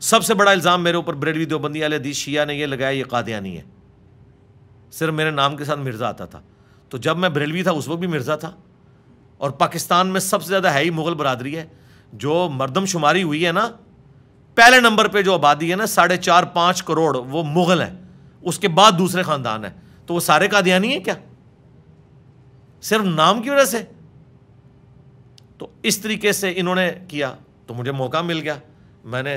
सबसे बड़ा इल्ज़ाम मेरे ऊपर ब्रेडवी देवबंदी वाले दी शिया ने यह लगाया ये कादियानी है सिर्फ मेरे नाम के साथ मिर्ज़ा आता था तो जब मैं ब्रेलवी था उस वक्त भी मिर्ज़ा था और पाकिस्तान में सबसे ज़्यादा है ही मुग़ल बरदरी है जो मरदमशुमारी हुई है ना पहले नंबर पे जो आबादी है ना साढ़े चार पाँच करोड़ वो मुग़ल हैं उसके बाद दूसरे ख़ानदान हैं तो वो सारे कादियानी हैं क्या सिर्फ नाम की वजह से तो इस तरीके से इन्होंने किया तो मुझे मौका मिल गया मैंने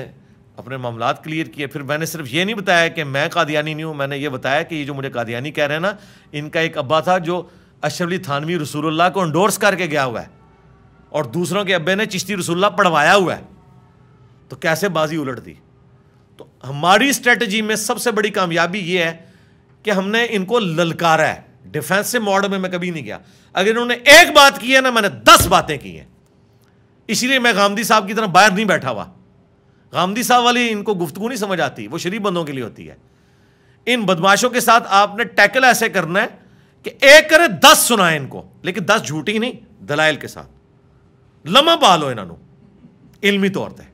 अपने मामला क्लियर किए फिर मैंने सिर्फ ये नहीं बताया कि मैं कादियानी नहीं हूँ मैंने ये बताया कि ये जो मुझे कादियानी कह रहे हैं ना इनका एक अब्बा था जो अशरली थानवी रसूल्ला को इंडोर्स करके गया हुआ है और दूसरों के अब्बे ने चिश्ती रसुल्ला पढ़वाया हुआ है तो कैसे बाजी उलट दी तो हमारी स्ट्रेटजी में सबसे बड़ी कामयाबी ये है कि हमने इनको ललकारा है डिफेंसिव मॉडल में मैं कभी नहीं गया अगर इन्होंने एक बात की है ना मैंने दस बातें की हैं इसलिए मैं गांधी साहब की तरह बाहर नहीं बैठा हुआ गामदी साहब वाली इनको गुफ्तगु नहीं समझ आती वो शरीफ बंदों के लिए होती है इन बदमाशों के साथ आपने टैकल ऐसे करना है कि एक करे दस सुनाए इनको लेकिन दस झूठी नहीं दलाइल के साथ लम्हा पा लो इन्हों इलमी तौर पर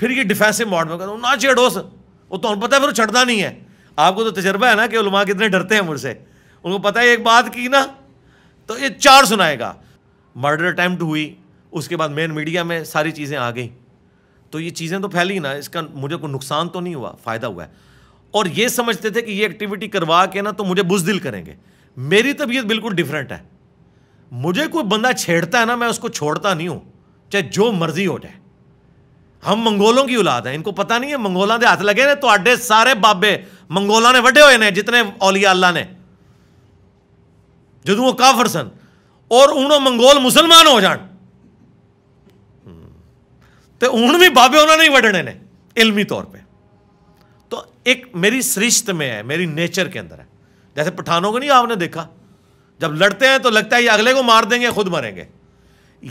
फिर ये डिफेंसिव मॉड में करो ना छेड़ो वो तो पता है फिर छड़ना नहीं है आपको तो तजर्बा है ना कि उलमा कितने डरते हैं मुझसे उनको पता है एक बात की ना तो ये चार सुनाएगा मर्डर अटैम्प्ट हुई उसके बाद मेन मीडिया में सारी चीज़ें आ गई तो ये चीज़ें तो फैली ना इसका मुझे कोई नुकसान तो नहीं हुआ फ़ायदा हुआ है और ये समझते थे कि ये एक्टिविटी करवा के ना तो मुझे बुजदिल करेंगे मेरी तबीयत बिल्कुल डिफरेंट है मुझे कोई बंदा छेड़ता है ना मैं उसको छोड़ता नहीं हूँ चाहे जो मर्जी हो जाए हम मंगोलों की औलाद हैं इनको पता नहीं है मंगोलों के हाथ लगे ने तो आडे सारे बाबे मंगोलों ने वे हुए ने जितने औलिया अल्लाह ने जो वो काफर सन और उन्होंने मंगोल मुसलमान हो जाए तो हूँ भी बाबे उन्होंने ही वढ़ने ने इलमी तौर पर तो एक मेरी सृष्ट में है मेरी नेचर के अंदर है जैसे पठानों को नहीं आपने देखा जब लड़ते हैं तो लगता है ये अगले को मार देंगे खुद मरेंगे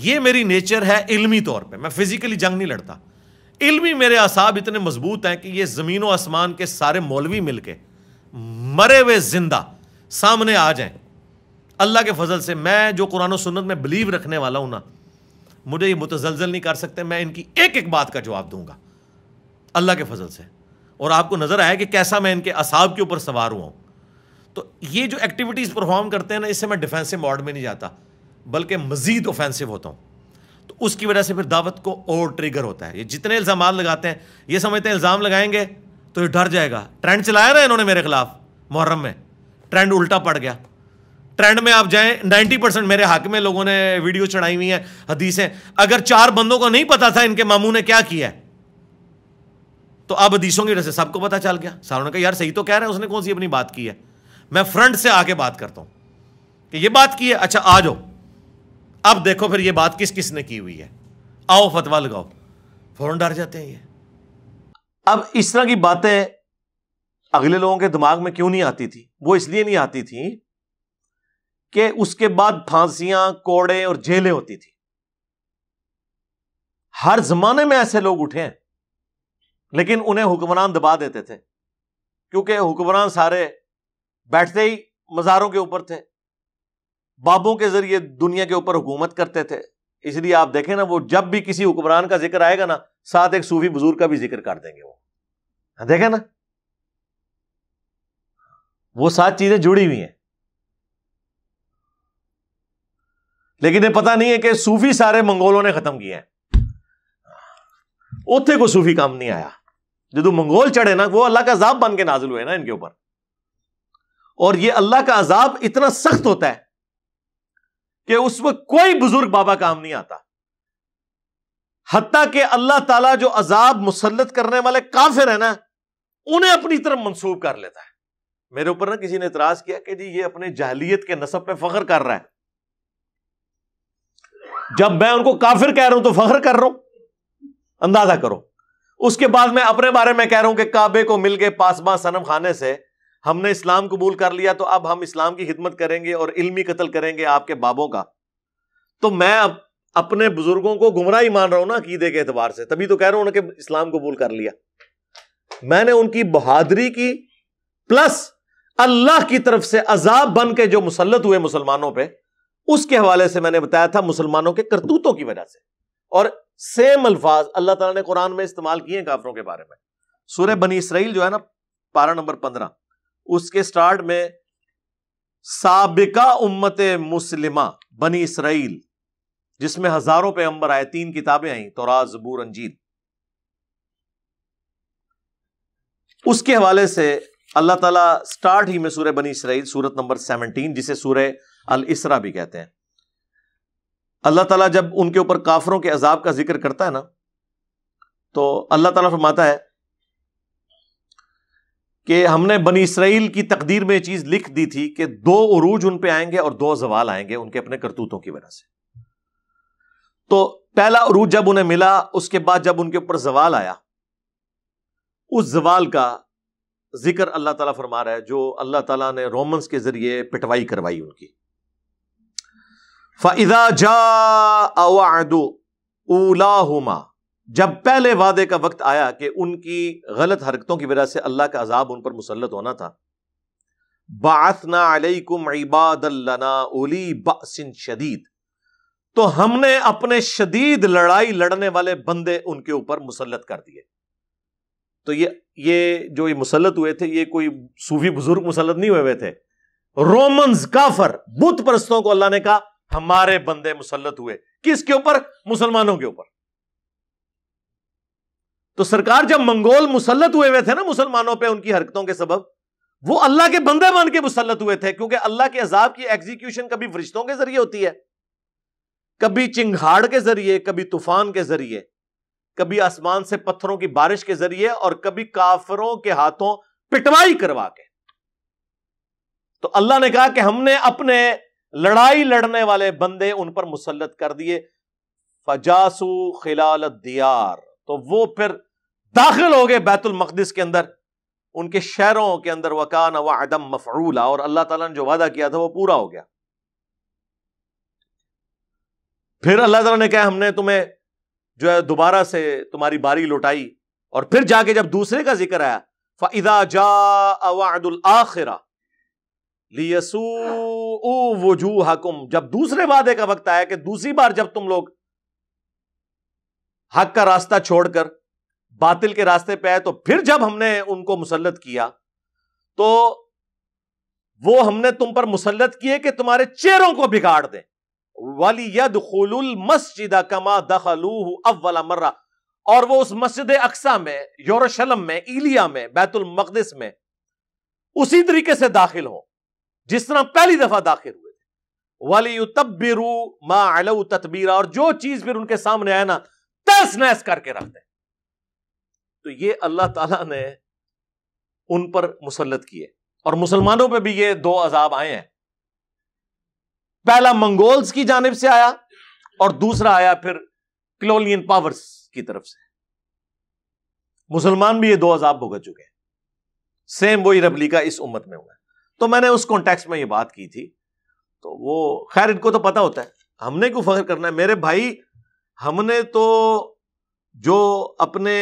ये मेरी नेचर है इल्मी तौर पे मैं फिजिकली जंग नहीं लड़ता इल्मी मेरे असाब इतने मजबूत हैं कि ये ज़मीन व आसमान के सारे मौलवी मिल के मरे हुए जिंदा सामने आ जाएं अल्लाह के फजल से मैं जो कुरान सुन्नत में बिलीव रखने वाला हूँ ना मुझे ये मुतजलजल नहीं कर सकते मैं इनकी एक एक बात का जवाब दूंगा अल्लाह के फजल से और आपको नज़र आया कि कैसा मैं इनके असाब के ऊपर सवार हुआ तो ये जो एक्टिविटीज़ परफॉर्म करते हैं ना इससे मैं डिफेंसिव मॉड में नहीं जाता बल्कि मज़ीद ऑफेंसिव होता हूँ तो उसकी वजह से फिर दावत को और ट्रिगर होता है ये जितने इल्ज़ाम लगाते हैं ये समझते हैं इल्ज़ाम लगाएंगे तो ये डर जाएगा ट्रेंड चलाया ना इन्होंने मेरे खिलाफ मुहर्रम में ट्रेंड उल्टा पड़ गया ट्रेंड में आप जाएं 90 परसेंट मेरे हक में लोगों ने वीडियो चढ़ाई हुई है हदीसें अगर चार बंदों को नहीं पता था इनके मामू ने क्या किया तो अब हदीसों की वजह से सबको पता चल गया सारों ने कहा यार सही तो कह रहे हैं उसने कौन सी अपनी बात की है मैं फ्रंट से आके बात करता हूं कि ये बात की है अच्छा आ जाओ अब देखो फिर ये बात किस किसने की हुई है आओ फतवा लगाओ फौरन डर जाते हैं ये अब इस तरह की बातें अगले लोगों के दिमाग में क्यों नहीं आती थी वो इसलिए नहीं आती थी कि उसके बाद फांसियां कोड़े और जेलें होती थी हर जमाने में ऐसे लोग उठे हैं लेकिन उन्हें हुक्मरान दबा देते थे क्योंकि हुक्मरान सारे बैठते ही मज़ारों के ऊपर थे बाबों के जरिए दुनिया के ऊपर हुकूमत करते थे इसलिए आप देखें ना वो जब भी किसी हुक्मरान का जिक्र आएगा ना साथ एक सूफी बुजुर्ग का भी जिक्र कर देंगे वो हाँ, देखे ना वो सात चीजें जुड़ी हुई हैं लेकिन ये पता नहीं है कि सूफी सारे मंगोलों ने खत्म किए हैं ਉੱਥੇ ਕੋਈ ਸੂਫੀ ਕੰਮ ਨਹੀਂ ਆਇਆ ਜਦੋਂ ਮੰਗੋਲ ਚੜੇ ਨਾ ਉਹ ਅੱਲਾਹ ਦਾ ਅਜ਼ਾਬ ਬਣ ਕੇ ਨਾਜ਼ਿਲ ਹੋਏ ਨਾ ਇਨਕੇ ਉੱਪਰ और ये अल्लाह का अजाब इतना सख्त होता है कि उसमें कोई बुजुर्ग बाबा काम नहीं आता हती के अल्लाह ताला जो अजाब मुसलत करने वाले काफिर है ना उन्हें अपनी तरफ मंसूब कर लेता है मेरे ऊपर ना किसी ने इतराज किया कि जी ये अपने जहलीत के नसब पर फख्र कर रहा है जब मैं उनको काफिर कह रहा हूं तो फख्र कर रहा हूं अंदाजा करो उसके बाद मैं अपने बारे में कह रहा हूं कि काबे को मिल गए पासबा सनम खाने से हमने इस्लाम कबूल कर लिया तो अब हम इस्लाम की खिदमत करेंगे और इल्मी कत्ल करेंगे आपके बाबों का तो मैं अब अपने बुजुर्गों को गुमराह ही मान रहा हूं ना अकीदे के एतबार से तभी तो कह रहा हूं उनके इस्लाम कबूल कर लिया मैंने उनकी बहादुरी की प्लस अल्लाह की तरफ से अजाब बन के जो मुसलत हुए मुसलमानों पर उसके हवाले से मैंने बताया था मुसलमानों के करतूतों की वजह से और सेम अल्फाज अल्लाह तला ने कुरान में इस्तेमाल किए हैं काफरों के बारे में सूर्य बनी इसराइल जो है ना पारा नंबर पंद्रह उसके स्टार्ट में सबका उम्मत मुसलिमा बनी इसराइल जिसमें हजारों पे अंबर आए तीन किताबें आई तो जबूर अंजीद उसके हवाले से अल्लाह ताला स्टार्ट ही में सूर्य बनी इसराइल सूरत नंबर सेवनटीन जिसे सूर्य अल इसरा भी कहते हैं अल्लाह ताला जब उनके ऊपर काफरों के अजाब का जिक्र करता है ना तो अल्लाह ताला फरमाता है कि हमने बनी इसराइल की तकदीर में चीज लिख दी थी कि दो उरूज उन पर आएंगे और दो जवाल आएंगे उनके अपने करतूतों की वजह से तो पहला उरूज जब उन्हें मिला उसके बाद जब उनके ऊपर जवाल आया उस जवाल का जिक्र अल्लाह ताला फरमा रहा है जो अल्लाह ताला ने रोमन्स के जरिए पिटवाई करवाई उनकी फ़ाइदा जा अवादू ऊलाहुमा जब पहले वादे का वक्त आया कि उनकी गलत हरकतों की वजह से अल्लाह का अजाब उन पर मुसलत होना था बातना अलैकुम इबादल्लना उली बसिन शदीद तो हमने अपने शदीद लड़ाई लड़ने वाले बंदे उनके ऊपर मुसलत कर दिए तो ये ये जो ये मुसलत हुए थे ये कोई सूफी बुजुर्ग मुसलत नहीं हुए हुए थे रोमन्स काफर बुत परस्तों को अल्लाह ने कहा हमारे बंदे मुसलत हुए किसके ऊपर मुसलमानों के ऊपर तो सरकार जब मंगोल मुसलत हुए हुए थे ना मुसलमानों पे उनकी हरकतों के सबब वो अल्लाह के बंदे बन के मुसलत हुए थे क्योंकि अल्लाह के अजाब की एग्जीक्यूशन कभी फरिश्तों के जरिए होती है कभी चिंगाड़ के जरिए कभी तूफान के जरिए कभी आसमान से पत्थरों की बारिश के जरिए और कभी काफरों के हाथों पिटवाई करवा के तो अल्लाह ने कहा कि हमने अपने लड़ाई लड़ने वाले बंदे उन पर मुसलत कर दिए फजासू खिलाल दियार तो वो फिर दाखिल हो गए बैतुल के अंदर उनके शहरों के अंदर वकान व अदम मफरूला और अल्लाह ताला ने जो वादा किया था वो पूरा हो गया फिर अल्लाह तला ने कहा हमने तुम्हें जो है दोबारा से तुम्हारी बारी लौटाई और फिर जाके जब दूसरे का जिक्र आया फ़ादा जा आखिरा लियसू वजू हकुम जब दूसरे वादे का वक्त आया कि दूसरी बार जब तुम लोग हक का रास्ता छोड़कर बातिल के रास्ते पे आए तो फिर जब हमने उनको मुसलत किया तो वो हमने तुम पर मुसलत किए कि तुम्हारे चेहरों को बिगाड़ दें वाली यद खलुल मस्जिद कमा दखलूह अव्वला मर्रा और वो उस मस्जिद अक्सा में यरूशलेम में इलिया में बैतुल में उसी तरीके से दाखिल हो जिस तरह पहली दफा दाखिल हुए वाली तब्बिरू मा अलऊ ततबीरा और जो चीज फिर उनके सामने आया ना तस नहस करके रख दें तो ये अल्लाह ताला ने उन पर मुसलत किए और मुसलमानों पे भी ये दो अजाब आए हैं पहला मंगोल्स की जानब से आया और दूसरा आया फिर क्लोलियन पावर्स की तरफ से मुसलमान भी ये दो अजाब भुगत चुके हैं सेम वही का इस उम्मत में हुआ है तो मैंने उस कॉन्टेक्स्ट में ये बात की थी तो वो खैर इनको तो पता होता है हमने क्यों फख्र करना है मेरे भाई हमने तो जो अपने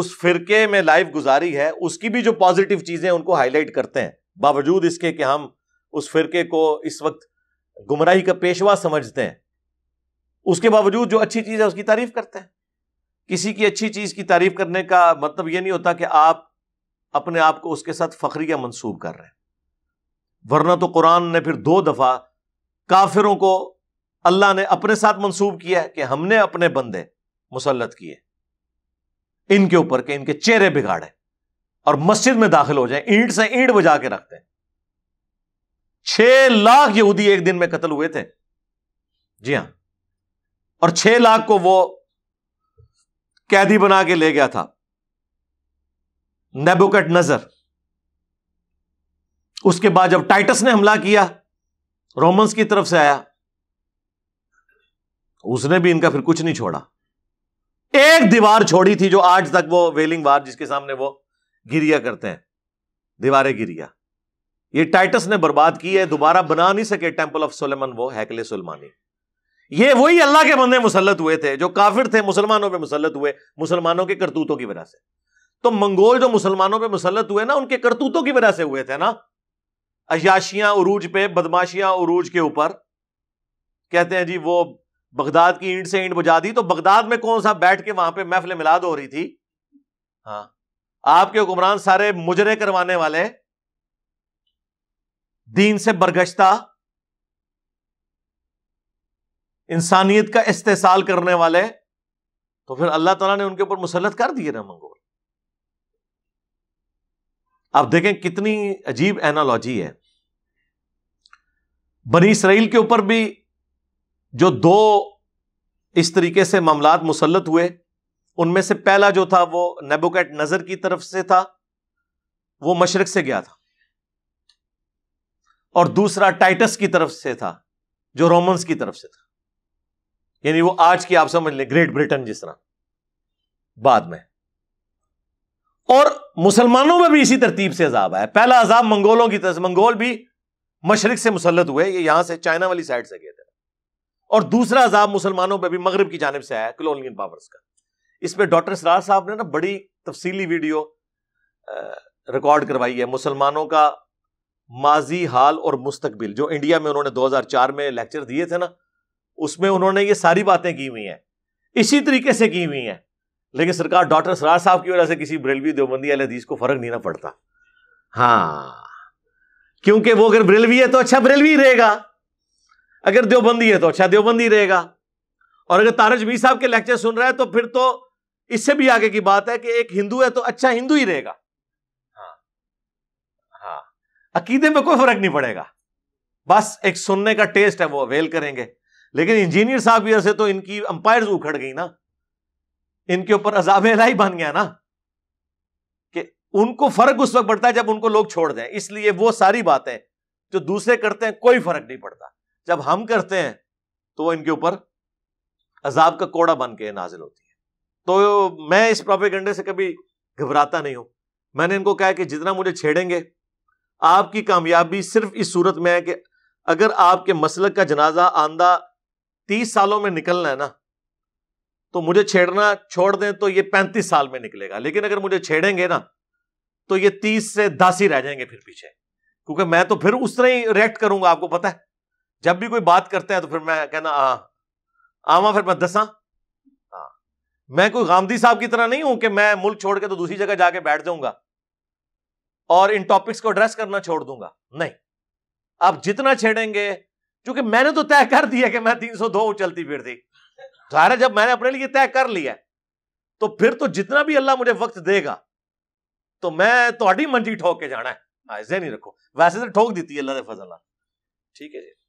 उस फिरके में लाइफ गुजारी है उसकी भी जो पॉजिटिव चीज़ें उनको हाईलाइट करते हैं बावजूद इसके कि हम उस फिरके को इस वक्त गुमराही का पेशवा समझते हैं उसके बावजूद जो अच्छी चीज़ है उसकी तारीफ करते हैं किसी की अच्छी चीज़ की तारीफ करने का मतलब यह नहीं होता कि आप अपने आप को उसके साथ फखरी या मंसूब कर रहे हैं वरना तो कुरान ने फिर दो दफा काफिरों को अल्लाह ने अपने साथ मंसूब किया कि हमने अपने बंदे मुसलत किए इनके ऊपर के इनके चेहरे बिगाड़े और मस्जिद में दाखिल हो जाए ईंट से ईंट बजा के रखते हैं छह लाख यहूदी एक दिन में कत्ल हुए थे जी हां और छह लाख को वो कैदी बना के ले गया था नेबुकट नजर उसके बाद जब टाइटस ने हमला किया रोमन्स की तरफ से आया उसने भी इनका फिर कुछ नहीं छोड़ा एक दीवार छोड़ी थी जो आज तक वो वेलिंग वार जिसके सामने वो गिरिया करते हैं दीवारें गिरिया ये टाइटस ने बर्बाद की है दोबारा बना नहीं सके टेम्पल ऑफ सोलेमन वो हैकले सुलमानी ये वही अल्लाह के बंदे मुसलत हुए थे जो काफिर थे मुसलमानों पर मुसलत हुए मुसलमानों के करतूतों की वजह से तो मंगोल जो मुसलमानों पर मुसलत हुए ना उनके करतूतों की वजह से हुए थे ना अयाशियां उरूज पे बदमाशियां उरूज के ऊपर कहते हैं जी वो बगदाद की ईंट से ईंट बुझा दी तो बगदाद में कौन सा बैठ के वहां पे महफिल मिलाद हो रही थी हाँ आपके हुक्मरान सारे मुजरे करवाने वाले दीन से बरगश्ता इंसानियत का इस्तेसाल करने वाले तो फिर अल्लाह तला ने उनके ऊपर मुसलत कर दिए ना मंगोल आप देखें कितनी अजीब एनालॉजी है बनी इसराइल के ऊपर भी जो दो इस तरीके से मामलात मुसलत हुए उनमें से पहला जो था वो नेबोकेट नजर की तरफ से था वो मशरक से गया था और दूसरा टाइटस की तरफ से था जो रोमन्स की तरफ से था यानी वो आज की आप समझ लें ग्रेट ब्रिटेन जिस तरह बाद में और मुसलमानों में भी इसी तरतीब से अजाब आया पहला अजाब मंगोलों की तरफ मंगोल भी मशरक से मुसलत हुए ये यहां से चाइना वाली साइड से गए थे और दूसरा अजाब मुसलमानों पर भी मगरब की जानब से आया कलोनियल पावर्स का इस पर डॉक्टर सरार साहब ने ना बड़ी तफसीली वीडियो रिकॉर्ड करवाई है मुसलमानों का माजी हाल और मुस्तबिल जो इंडिया में उन्होंने चार में लेक्चर दिए थे ना उसमें उन्होंने ये सारी बातें की हुई हैं इसी तरीके से की हुई हैं लेकिन सरकार डॉक्टर सरार साहब की वजह से किसी बरेलवी देवबंदी अल को फर्क नहीं ना पड़ता हाँ क्योंकि वो अगर ब्रेलवी है तो अच्छा ब्रेलवी रहेगा अगर देवबंदी है तो अच्छा देवबंदी रहेगा और अगर तारजमी साहब के लेक्चर सुन रहा है तो फिर तो इससे भी आगे की बात है कि एक हिंदू है तो अच्छा हिंदू ही रहेगा हाँ हाँ अकीदे में कोई फर्क नहीं पड़ेगा बस एक सुनने का टेस्ट है वो अवेल करेंगे लेकिन इंजीनियर साहब से तो इनकी अंपायर उखड़ गई ना इनके ऊपर अजाब लाई बन गया ना उनको फर्क उस वक्त पड़ता है जब उनको लोग छोड़ दें इसलिए वो सारी बातें जो दूसरे करते हैं कोई फर्क नहीं पड़ता जब हम करते हैं तो वो इनके ऊपर अजाब का कोड़ा बन के नाजिल होती है तो मैं इस प्रॉपिकंडे से कभी घबराता नहीं हूं मैंने इनको कहा कि जितना मुझे छेड़ेंगे आपकी कामयाबी सिर्फ इस सूरत में है कि अगर आपके मसल का जनाजा आंदा तीस सालों में निकलना है ना तो मुझे छेड़ना छोड़ दें तो ये पैंतीस साल में निकलेगा लेकिन अगर मुझे छेड़ेंगे ना तो ये तीस से दस ही रह जाएंगे फिर पीछे क्योंकि मैं तो फिर उस तरह ही रिएक्ट करूंगा आपको पता है जब भी कोई बात करते हैं तो फिर मैं कहना आ, आवा फिर मैं दसा हाँ मैं कोई गांधी साहब की तरह नहीं हूं कि मैं मुल्क छोड़ के तो दूसरी जगह जाके बैठ जाऊंगा और इन टॉपिक्स को एड्रेस करना छोड़ दूंगा नहीं आप जितना छेड़ेंगे क्योंकि मैंने तो तय कर दिया कि मैं दो उचलती फिर थी जहरा जब मैंने अपने लिए तय कर लिया तो फिर तो जितना भी अल्लाह मुझे वक्त देगा तो मैं थोड़ी तो मर्जी ठोक के जाना है ऐसे नहीं रखो वैसे तो ठोक दी अल्लाह के फजल ठीक है जी